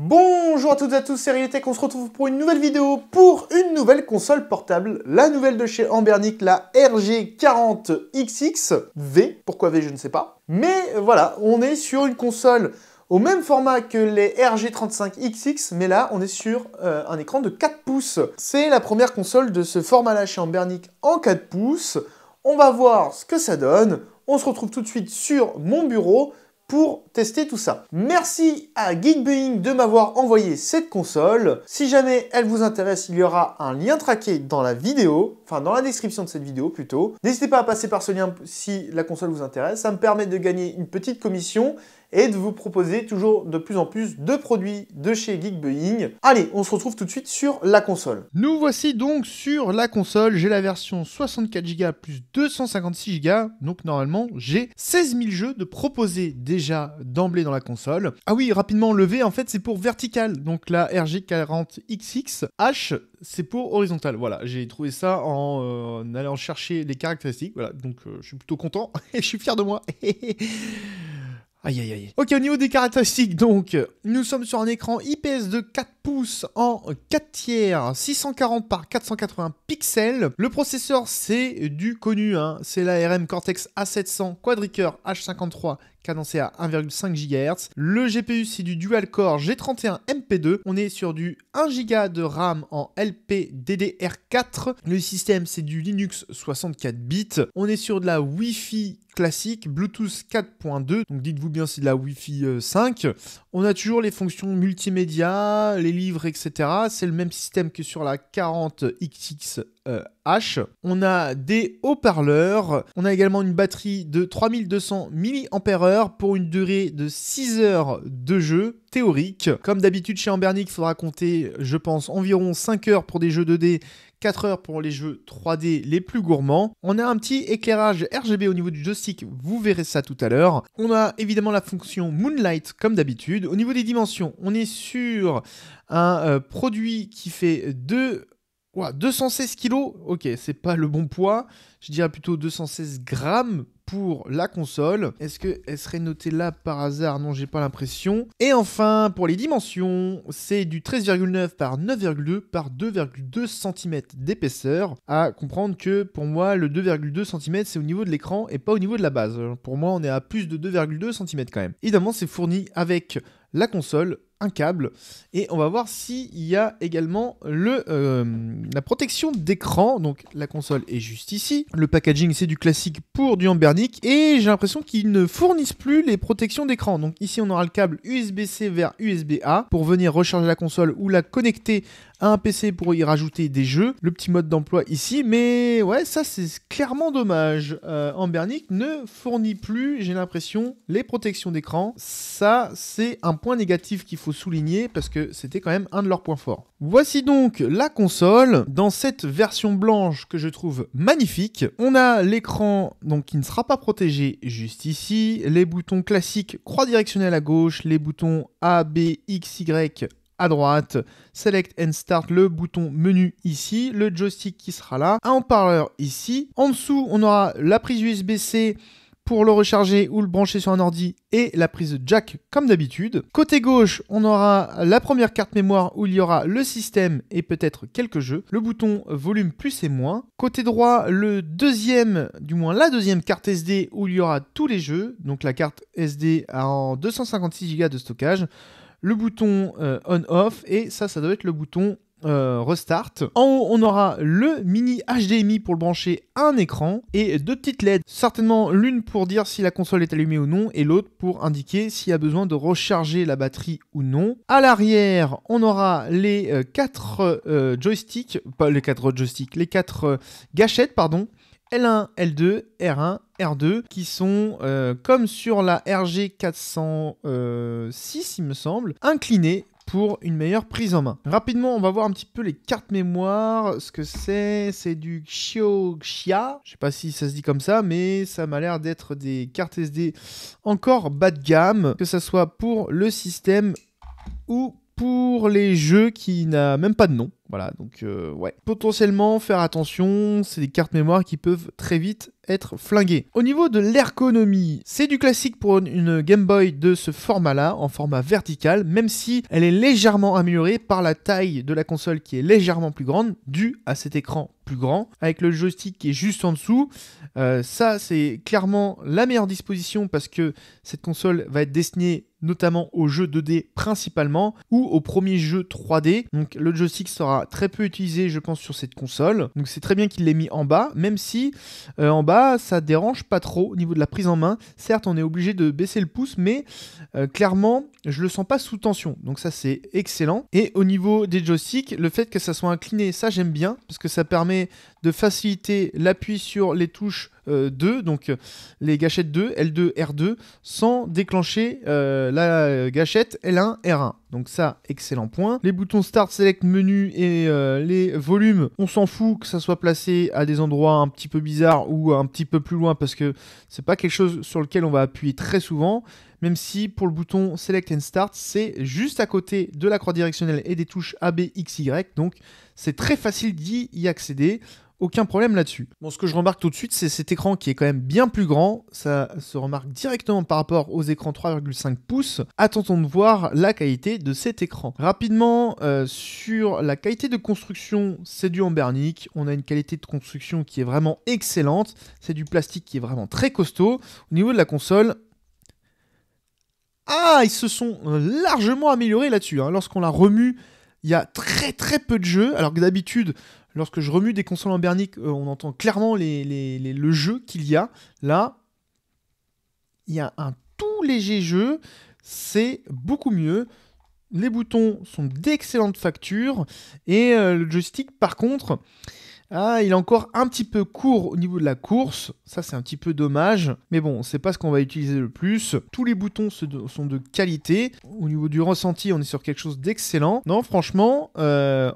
Bonjour à toutes et à tous, c'est Riotech, on se retrouve pour une nouvelle vidéo pour une nouvelle console portable, la nouvelle de chez Ambernic, la rg 40 xxv pourquoi V je ne sais pas. Mais voilà, on est sur une console au même format que les RG35XX, mais là on est sur euh, un écran de 4 pouces. C'est la première console de ce format-là chez Ambernic en 4 pouces. On va voir ce que ça donne, on se retrouve tout de suite sur mon bureau, pour tester tout ça. Merci à Geekbeing de m'avoir envoyé cette console. Si jamais elle vous intéresse, il y aura un lien traqué dans la vidéo, enfin dans la description de cette vidéo plutôt. N'hésitez pas à passer par ce lien si la console vous intéresse, ça me permet de gagner une petite commission et de vous proposer toujours de plus en plus de produits de chez Geekbuying. Allez, on se retrouve tout de suite sur la console. Nous voici donc sur la console. J'ai la version 64Go plus 256Go, donc normalement j'ai 16 000 jeux de proposer déjà d'emblée dans la console. Ah oui, rapidement le V, en fait c'est pour vertical, donc la RG40XXH c'est pour horizontal. Voilà, j'ai trouvé ça en, euh, allant chercher les caractéristiques. Voilà, donc euh, je suis plutôt content et je suis fier de moi. Aïe aïe aïe. Ok, au niveau des caractéristiques, donc, euh, nous sommes sur un écran IPS de 4 en 4 tiers, 640 par 480 pixels. Le processeur, c'est du connu, hein. c'est l'ARM Cortex A700 Quadricœur H53 cadencé à 1,5 GHz. Le GPU, c'est du dual-core G31 MP2. On est sur du 1 giga de RAM en LPDDR4. Le système, c'est du Linux 64 bits. On est sur de la Wi-Fi classique, Bluetooth 4.2. Donc dites-vous bien, c'est de la Wi-Fi 5. Euh, on a toujours les fonctions multimédia, les livres, etc. C'est le même système que sur la 40 xxh On a des haut-parleurs. On a également une batterie de 3200 mAh pour une durée de 6 heures de jeu théorique. Comme d'habitude chez Ambernic, il faudra compter, je pense, environ 5 heures pour des jeux 2D 4 heures pour les jeux 3D les plus gourmands. On a un petit éclairage RGB au niveau du joystick, vous verrez ça tout à l'heure. On a évidemment la fonction Moonlight comme d'habitude. Au niveau des dimensions, on est sur un euh, produit qui fait 2 216 kg, ok, c'est pas le bon poids. Je dirais plutôt 216 grammes pour la console. Est-ce qu'elle serait notée là par hasard Non, j'ai pas l'impression. Et enfin, pour les dimensions, c'est du 13,9 par 9,2 par 2,2 cm d'épaisseur. À comprendre que pour moi, le 2,2 cm c'est au niveau de l'écran et pas au niveau de la base. Pour moi, on est à plus de 2,2 cm quand même. Évidemment, c'est fourni avec la console, un câble. Et on va voir s'il y a également le, euh, la protection d'écran. Donc la console est juste ici. Le packaging, c'est du classique pour du Ambernic. Et j'ai l'impression qu'ils ne fournissent plus les protections d'écran. Donc ici, on aura le câble USB-C vers USB-A pour venir recharger la console ou la connecter un PC pour y rajouter des jeux, le petit mode d'emploi ici, mais ouais, ça c'est clairement dommage. Euh, ne fournit plus, j'ai l'impression, les protections d'écran. Ça, c'est un point négatif qu'il faut souligner parce que c'était quand même un de leurs points forts. Voici donc la console dans cette version blanche que je trouve magnifique. On a l'écran donc qui ne sera pas protégé juste ici, les boutons classiques croix directionnelle à gauche, les boutons A, B, X, Y à droite, Select and Start, le bouton menu ici, le joystick qui sera là, un parleur ici. En dessous, on aura la prise USB-C pour le recharger ou le brancher sur un ordi et la prise jack comme d'habitude. Côté gauche, on aura la première carte mémoire où il y aura le système et peut-être quelques jeux, le bouton volume plus et moins. Côté droit, le deuxième, du moins la deuxième carte SD où il y aura tous les jeux, donc la carte SD en 256 Go de stockage, le bouton euh, on-off et ça, ça doit être le bouton euh, restart. En haut, on aura le mini HDMI pour le brancher à un écran et deux petites LED, certainement l'une pour dire si la console est allumée ou non et l'autre pour indiquer s'il y a besoin de recharger la batterie ou non. À l'arrière, on aura les euh, quatre joysticks, pas les quatre joysticks, les quatre gâchettes, pardon, L1, L2, R1, R2, qui sont, euh, comme sur la RG406, euh, il me semble, inclinés pour une meilleure prise en main. Rapidement, on va voir un petit peu les cartes mémoire, ce que c'est, c'est du Xia, je ne sais pas si ça se dit comme ça, mais ça m'a l'air d'être des cartes SD encore bas de gamme, que ce soit pour le système ou pour les jeux qui n'a même pas de nom. Voilà, donc euh, ouais. Potentiellement, faire attention, c'est des cartes mémoire qui peuvent très vite être flinguées. Au niveau de l'ergonomie, c'est du classique pour une Game Boy de ce format-là, en format vertical, même si elle est légèrement améliorée par la taille de la console qui est légèrement plus grande, due à cet écran plus grand, avec le joystick qui est juste en dessous. Euh, ça, c'est clairement la meilleure disposition parce que cette console va être destinée notamment aux jeux 2D principalement ou aux premiers jeux 3D. Donc le joystick sera très peu utilisé, je pense, sur cette console. Donc c'est très bien qu'il l'ait mis en bas, même si euh, en bas, ça dérange pas trop au niveau de la prise en main. Certes, on est obligé de baisser le pouce, mais euh, clairement, je le sens pas sous tension. Donc ça, c'est excellent. Et au niveau des joysticks, le fait que ça soit incliné, ça j'aime bien, parce que ça permet de faciliter l'appui sur les touches 2, euh, donc euh, les gâchettes 2, L2, R2, sans déclencher euh, la gâchette L1, R1. Donc ça, excellent point. Les boutons Start, Select, Menu et les volumes, on s'en fout que ça soit placé à des endroits un petit peu bizarres ou un petit peu plus loin parce que c'est pas quelque chose sur lequel on va appuyer très souvent. Même si pour le bouton Select and Start, c'est juste à côté de la croix directionnelle et des touches A, B, X, Y. Donc c'est très facile d'y accéder aucun problème là-dessus. Bon, ce que je remarque tout de suite, c'est cet écran qui est quand même bien plus grand. Ça se remarque directement par rapport aux écrans 3,5 pouces. Attendons de voir la qualité de cet écran. Rapidement, euh, sur la qualité de construction, c'est du embernic. On a une qualité de construction qui est vraiment excellente. C'est du plastique qui est vraiment très costaud. Au niveau de la console, ah, ils se sont largement améliorés là-dessus. Hein. Lorsqu'on la remue, il y a très très peu de jeux, alors que d'habitude, lorsque je remue des consoles en bernique, euh, on entend clairement le jeu qu'il y a. Là, il y a un tout léger jeu, c'est beaucoup mieux. Les boutons sont d'excellente facture et euh, le joystick, par contre, ah, il est encore un petit peu court au niveau de la course. Ça, c'est un petit peu dommage. Mais bon, c'est pas ce qu'on va utiliser le plus. Tous les boutons sont de qualité. Au niveau du ressenti, on est sur quelque chose d'excellent. Non, franchement, en euh,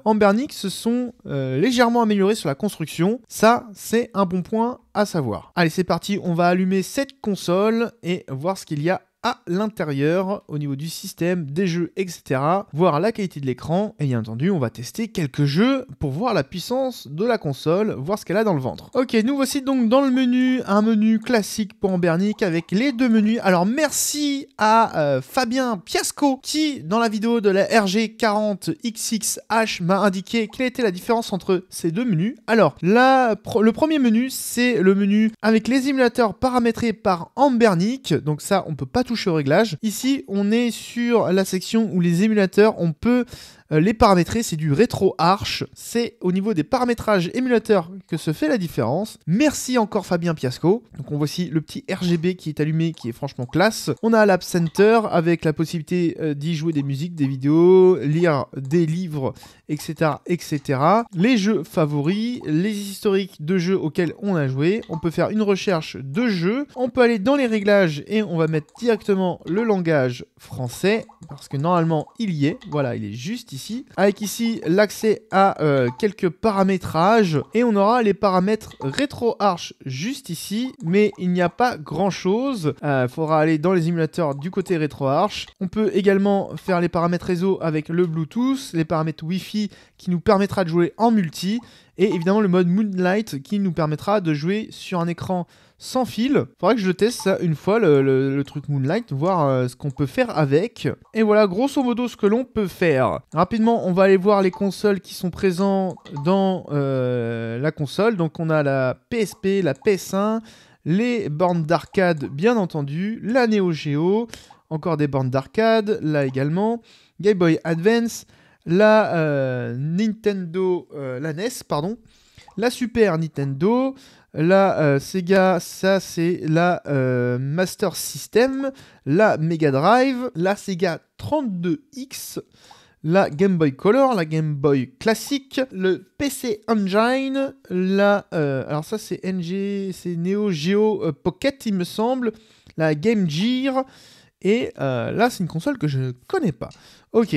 se sont euh, légèrement améliorés sur la construction. Ça, c'est un bon point à savoir. Allez, c'est parti. On va allumer cette console et voir ce qu'il y a à l'intérieur au niveau du système, des jeux, etc. Voir la qualité de l'écran et bien entendu on va tester quelques jeux pour voir la puissance de la console, voir ce qu'elle a dans le ventre. Ok, nous voici donc dans le menu, un menu classique pour Ambernic avec les deux menus. Alors merci à euh, Fabien Piasco qui dans la vidéo de la RG40XXH m'a indiqué quelle était la différence entre ces deux menus. Alors la, le premier menu c'est le menu avec les émulateurs paramétrés par Ambernic, donc ça on peut pas tout au réglage. Ici, on est sur la section où les émulateurs, on peut euh, les paramétrer, c'est du rétro arch. C'est au niveau des paramétrages émulateurs que se fait la différence. Merci encore Fabien Piasco. Donc on voit ici le petit RGB qui est allumé, qui est franchement classe. On a l'App Center avec la possibilité euh, d'y jouer des musiques, des vidéos, lire des livres, etc., etc. Les jeux favoris, les historiques de jeux auxquels on a joué. On peut faire une recherche de jeux. On peut aller dans les réglages et on va mettre directement le langage français parce que normalement il y est. Voilà, il est juste ici. Avec ici l'accès à euh, quelques paramétrages et on aura les paramètres RetroArch juste ici, mais il n'y a pas grand chose. Il euh, faudra aller dans les émulateurs du côté RetroArch. On peut également faire les paramètres réseau avec le Bluetooth, les paramètres Wi-Fi qui nous permettra de jouer en multi et évidemment le mode Moonlight qui nous permettra de jouer sur un écran sans fil. Faudrait que je teste ça une fois, le, truc Moonlight, voir euh, ce qu'on peut faire avec. Et voilà, grosso modo, ce que l'on peut faire. Rapidement, on va aller voir les consoles qui sont présentes dans euh, la console. Donc, on a la PSP, la PS1, les bornes d'arcade, bien entendu, la Neo Geo, encore des bornes d'arcade, là également, Game Boy Advance, la euh, Nintendo, la NES, pardon, la Super Nintendo, la euh, Sega, ça c'est la euh, Master System, la Mega Drive, la Sega 32X, la Game Boy Color, la Game Boy classique, le PC Engine, la euh, alors ça c'est NG, c'est Neo Geo Pocket il me semble, la Game Gear et là c'est une console que je ne connais pas. Ok,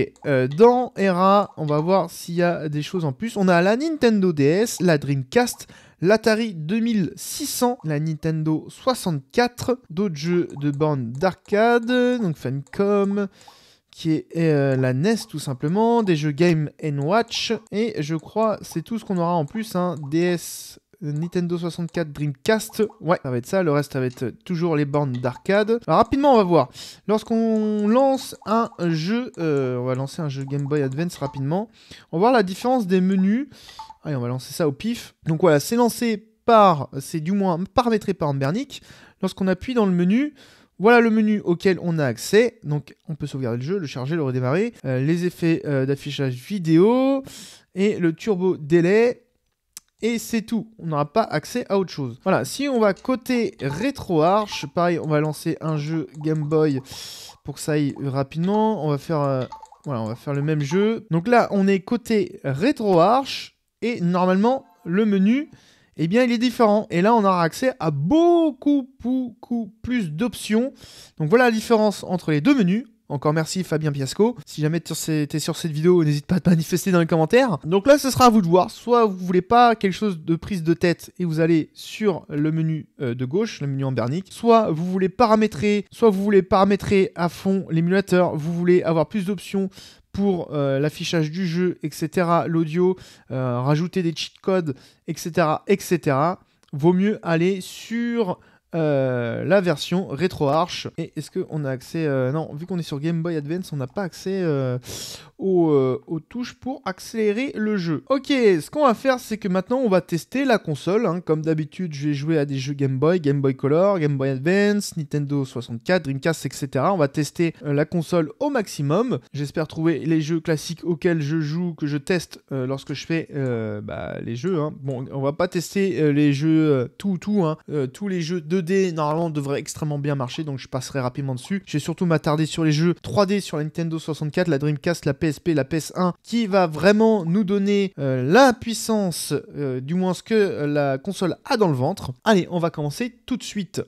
dans Era, on va voir s'il y a des choses en plus. On a la Nintendo DS, la Dreamcast, l'Atari 2600, la Nintendo 64, d'autres jeux de bornes d'arcade, donc Famicom, qui est euh, la NES tout simplement, des jeux Game Watch, et je crois c'est tout ce qu'on aura en plus, hein, DS Nintendo 64, Dreamcast. Ouais, ça va être ça. Le reste, ça va être toujours les bornes d'arcade. Rapidement, on va voir. Lorsqu'on lance un jeu, euh, on va lancer un jeu Game Boy Advance rapidement. On va voir la différence des menus. Allez, on va lancer ça au pif. Donc voilà, c'est lancé par, c'est du moins paramétré par Ambernic. Lorsqu'on appuie dans le menu, voilà le menu auquel on a accès. Donc on peut sauvegarder le jeu, le charger, le redémarrer, euh, les effets euh, d'affichage vidéo et le turbo délai et c'est tout. On n'aura pas accès à autre chose. Voilà, si on va côté RetroArch, pareil, on va lancer un jeu Game Boy pour que ça aille rapidement. On va faire, euh, voilà, on va faire le même jeu. Donc là, on est côté RetroArch et normalement, le menu, eh bien, il est différent. Et là, on aura accès à beaucoup, beaucoup plus d'options. Donc voilà la différence entre les deux menus. Encore merci Fabien Piasco. Si jamais tu es sur cette vidéo, n'hésite pas à te manifester dans les commentaires. Donc là, ce sera à vous de voir. Soit vous voulez pas quelque chose de prise de tête et vous allez sur le menu euh, de gauche, le menu en bernique. Soit vous voulez paramétrer, soit vous voulez paramétrer à fond l'émulateur. Vous voulez avoir plus d'options pour euh, l'affichage du jeu, etc. L'audio, euh, rajouter des cheat codes, etc., etc. Vaut mieux aller sur euh, la version arch Et est-ce qu'on a accès euh, Non, vu qu'on est sur Game Boy Advance, on n'a pas accès euh, aux, touches pour accélérer le jeu. Ok, ce qu'on va faire, c'est que maintenant on va tester la console. Hein. Comme d'habitude, je vais jouer à des jeux Game Boy, Game Boy Color, Game Boy Advance, Nintendo 64, Dreamcast, etc. On va tester la console au maximum. J'espère trouver les jeux classiques auxquels je joue, que je teste lorsque je fais bah, les jeux. Hein. Bon, on va pas tester les jeux tout, tout, hein. tous les jeux de normalement, devrait extrêmement bien marcher, donc je passerai rapidement dessus. J'ai surtout m'attardé sur les jeux 3D sur la Nintendo 64, la Dreamcast, la PSP, la PS1, qui va vraiment nous donner euh, la puissance, euh, du moins ce que euh, la console a dans le ventre. Allez, on va commencer tout de suite.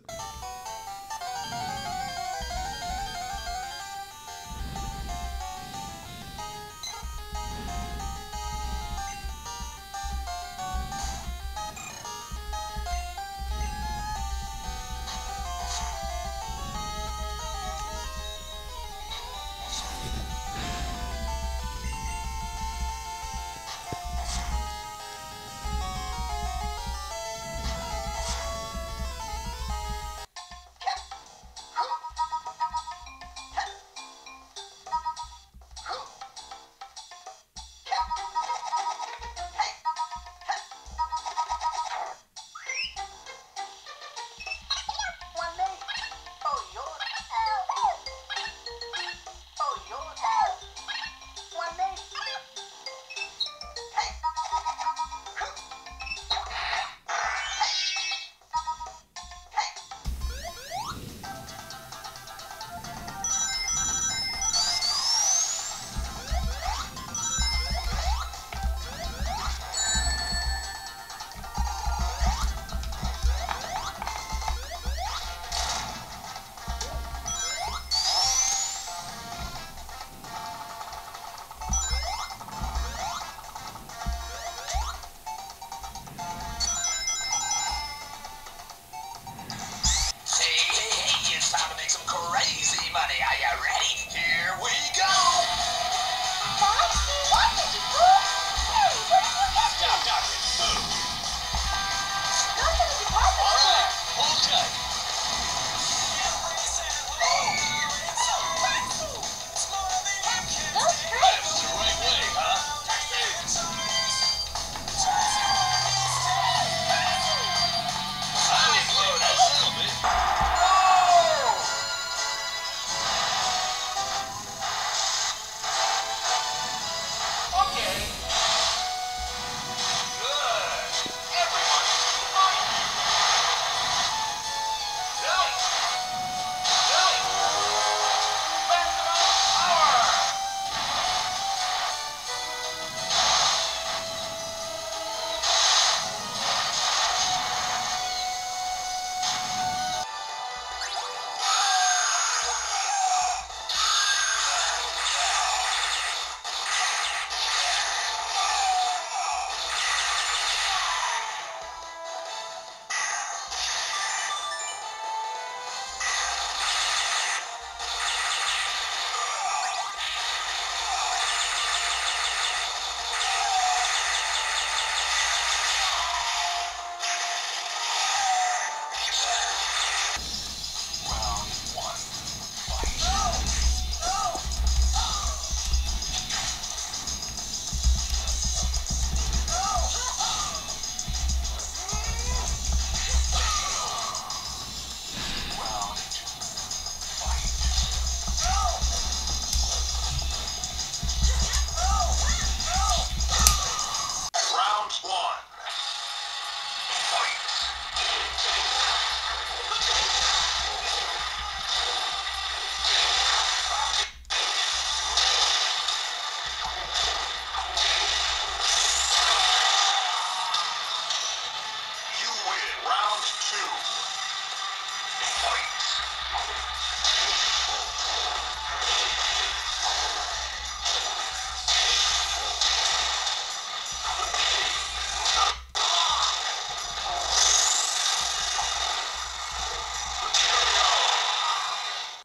yeah, yeah,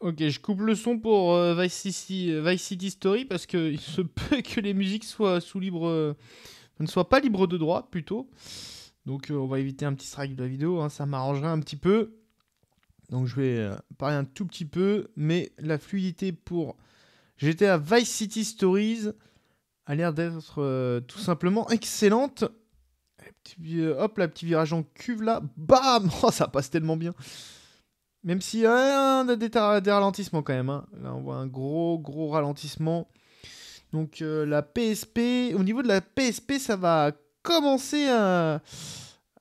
Ok, je coupe le son pour euh, Vice, City, euh, Vice, City, Story parce qu'il se peut que les musiques soient sous libre, euh, ne soient pas libres de droit plutôt. Donc on va éviter un petit strike de la vidéo, hein, ça m'arrangerait un petit peu. Donc je vais parler un tout petit peu, mais la fluidité pour j'étais à Vice City Stories a l'air d'être tout simplement excellente. hop, la petit virage en cuve là, bam, oh, ça passe tellement bien. Même si y a des, ralentissements quand même. Hein. Là, on voit un gros, gros ralentissement. Donc euh, la PSP, au niveau de la PSP, ça va commencer à,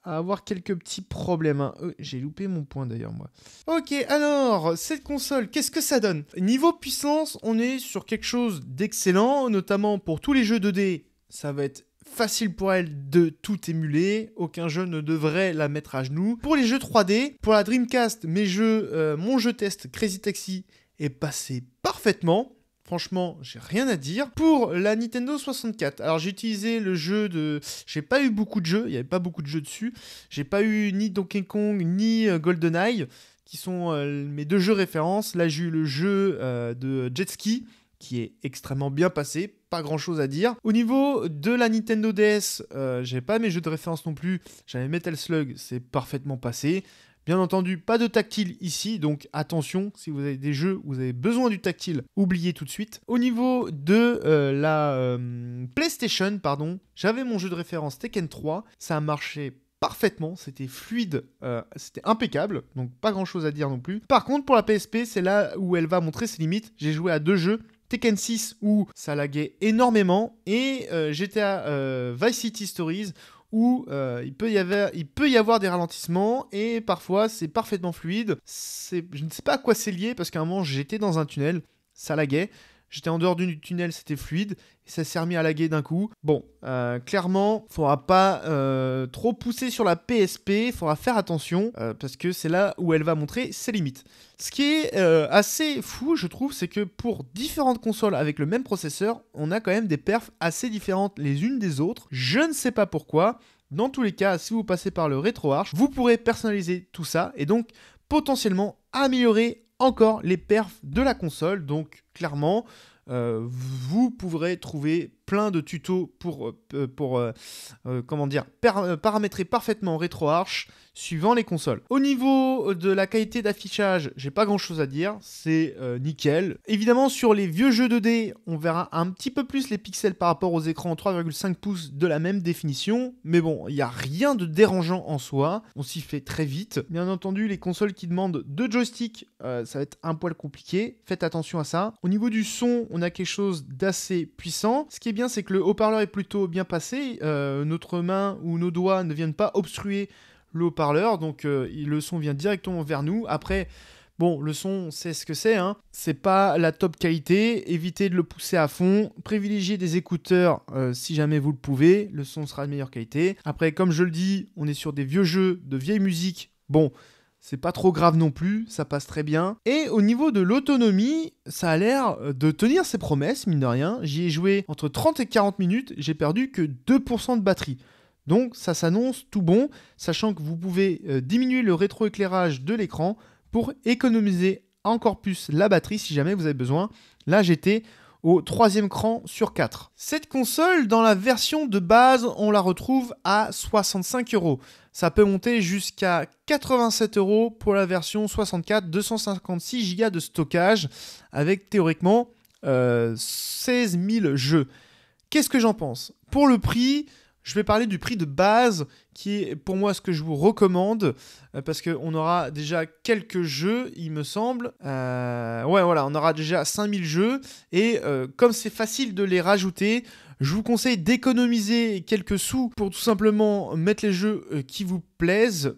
avoir quelques petits problèmes. Hein. Euh, j'ai loupé mon point d'ailleurs moi. Ok, alors cette console, qu'est-ce que ça donne Niveau puissance, on est sur quelque chose d'excellent, notamment pour tous les jeux 2D. Ça va être facile pour elle de tout émuler, aucun jeu ne devrait la mettre à genoux. Pour les jeux 3D, pour la Dreamcast, mes jeux, euh, mon jeu test Crazy Taxi est passé parfaitement. Franchement, j'ai rien à dire. Pour la Nintendo 64, alors j'ai utilisé le jeu de. J'ai pas eu beaucoup de jeux, il n'y avait pas beaucoup de jeux dessus. J'ai pas eu ni Donkey Kong ni euh, GoldenEye, qui sont euh, mes deux jeux références. Là, j'ai eu le jeu de Jet Ski qui est extrêmement bien passé, pas grand chose à dire. Au niveau de la Nintendo DS, euh, j'ai pas mes jeux de référence non plus, j'avais Metal Slug, c'est parfaitement passé. Bien entendu, pas de tactile ici, donc attention, si vous avez des jeux où vous avez besoin du tactile, oubliez tout de suite. Au niveau de euh, la euh, PlayStation, pardon, j'avais mon jeu de référence Tekken 3, ça a marché parfaitement, c'était fluide, c'était impeccable, donc pas grand chose à dire non plus. Par contre, pour la PSP, c'est là où elle va montrer ses limites. J'ai joué à deux jeux, Tekken 6 où ça laguait énormément et euh, GTA euh, Vice City Stories où euh, il, peut y avoir, il peut y avoir des ralentissements et parfois c'est parfaitement fluide. Je ne sais pas à quoi c'est lié parce qu'à un moment j'étais dans un tunnel, ça laguait. J'étais en dehors du tunnel, c'était fluide. Et ça s'est remis à laguer d'un coup. Bon, il euh, clairement, faudra pas euh, trop pousser sur la PSP. il Faudra faire attention euh, parce que c'est là où elle va montrer ses limites. Ce qui est assez fou, je trouve, c'est que pour différentes consoles avec le même processeur, on a quand même des perfs assez différentes les unes des autres. Je ne sais pas pourquoi. Dans tous les cas, si vous passez par le RetroArch, vous pourrez personnaliser tout ça et donc potentiellement améliorer encore les perfs de la console. Donc clairement, euh, vous pourrez trouver plein de tutos pour, euh, euh, pour euh, comment dire, paramétrer parfaitement RetroArch suivant les consoles. Au niveau de la qualité d'affichage, j'ai pas grand chose à dire, c'est nickel. Évidemment, sur les vieux jeux 2D, on verra un petit peu plus les pixels par rapport aux écrans 3,5 pouces de la même définition, mais bon, il n'y a rien de dérangeant en soi, on s'y fait très vite. Bien entendu, les consoles qui demandent deux joysticks, ça va être un poil compliqué, faites attention à ça. Au niveau du son, on a quelque chose d'assez puissant, ce qui est bien, c'est que le haut-parleur est plutôt bien passé. Euh, notre main ou nos doigts ne viennent pas obstruer le haut-parleur, donc euh, le son vient directement vers nous. Après, bon, le son, c'est ce que c'est, hein. c'est pas la top qualité. Évitez de le pousser à fond. Privilégiez des écouteurs euh, si jamais vous le pouvez. Le son sera de meilleure qualité. Après, comme je le dis, on est sur des vieux jeux, de vieille musique. Bon, c'est pas trop grave non plus, ça passe très bien. Et au niveau de l'autonomie, ça a l'air euh, de tenir ses promesses, mine de rien. J'y ai joué entre 30 et 40 minutes, j'ai perdu que 2% de batterie. Donc ça s'annonce tout bon, sachant que vous pouvez euh, diminuer le rétroéclairage de l'écran pour économiser encore plus la batterie si jamais vous avez besoin. Là j'étais au troisième cran sur 4. Cette console, dans la version de base, on la retrouve à 65 euros. Ça peut monter jusqu'à 87 euros pour la version 64 256 Go de stockage, avec théoriquement 16 euh, 000 jeux. Qu'est-ce que j'en pense Pour le prix, je vais parler du prix de base, qui est pour moi ce que je vous recommande, euh, parce qu'on aura déjà quelques jeux, il me semble. Euh, ouais, voilà, on aura déjà 5000 jeux, et euh, comme c'est facile de les rajouter, je vous conseille d'économiser quelques sous pour tout simplement mettre les jeux qui vous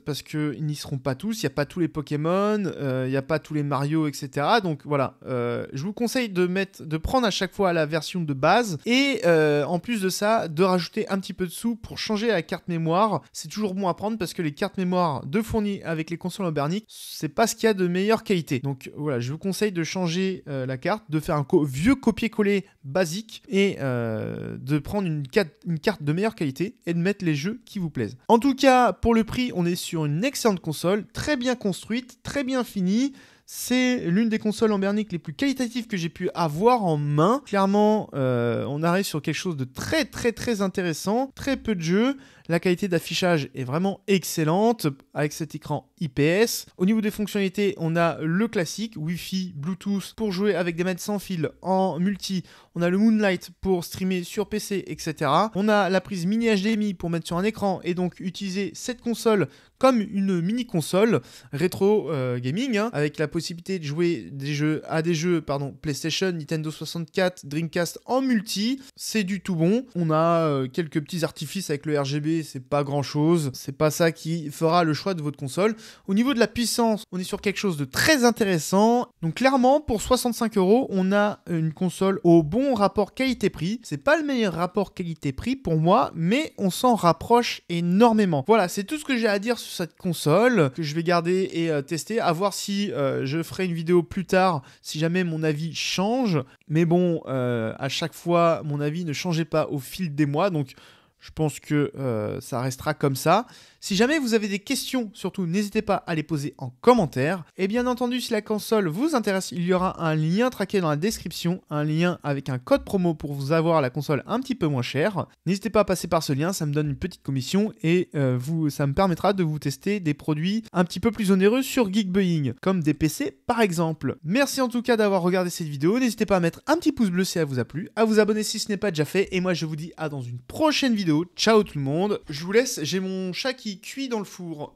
parce qu'ils n'y seront pas tous. Il n'y a pas tous les Pokémon, euh, il n'y a pas tous les Mario, etc. Donc voilà, euh, je vous conseille de, mettre, de prendre à chaque fois la version de base et euh, en plus de ça, de rajouter un petit peu de sous pour changer la carte mémoire. C'est toujours bon à prendre parce que les cartes mémoire de fournies avec les consoles ce c'est pas ce qu'il y a de meilleure qualité. Donc voilà, je vous conseille de changer la carte, de faire un vieux copier-coller basique et de prendre une, une carte de meilleure qualité et de mettre les jeux qui vous plaisent. En tout cas, pour le prix on est sur une excellente console, très bien construite, très bien finie. C'est l'une des consoles en bernic les plus qualitatives que j'ai pu avoir en main. Clairement, euh, on arrive sur quelque chose de très très très intéressant, très peu de jeux, la qualité d'affichage est vraiment excellente avec cet écran IPS. Au niveau des fonctionnalités, on a le classique Wi-Fi, Bluetooth pour jouer avec des manettes sans fil en multi. On a le Moonlight pour streamer sur PC, etc. On a la prise mini HDMI pour mettre sur un écran et donc utiliser cette console comme une mini console rétro euh, gaming hein, avec la possibilité de jouer à des jeux pardon PlayStation, Nintendo 64, Dreamcast en multi. C'est du tout bon. On a euh, quelques petits artifices avec le RGB c'est pas grand chose. C'est pas ça qui fera le choix de votre console. Au niveau de la puissance, on est sur quelque chose de très intéressant. Donc, clairement, pour 65 euros, on a une console au bon rapport qualité-prix. C'est pas le meilleur rapport qualité-prix pour moi, mais on s'en rapproche énormément. Voilà, c'est tout ce que j'ai à dire sur cette console que je vais garder et euh, tester. À voir si euh, je ferai une vidéo plus tard, si jamais mon avis change. Mais bon, euh, à chaque fois, mon avis ne changeait pas au fil des mois. Donc, je pense que euh, ça restera comme ça. Si jamais vous avez des questions, surtout n'hésitez pas à les poser en commentaire. Et bien entendu, si la console vous intéresse, il y aura un lien traqué dans la description, un lien avec un code promo pour vous avoir la console un petit peu moins chère. N'hésitez pas à passer par ce lien, ça me donne une petite commission et euh, vous, ça me permettra de vous tester des produits un petit peu plus onéreux sur Geekbuying, comme des PC par exemple. Merci en tout cas d'avoir regardé cette vidéo. N'hésitez pas à mettre un petit pouce bleu si elle vous a plu, à vous abonner si ce n'est pas déjà fait. Et moi je vous dis à dans une prochaine vidéo Ciao tout le monde. Je vous laisse, j'ai mon chat qui cuit dans le four.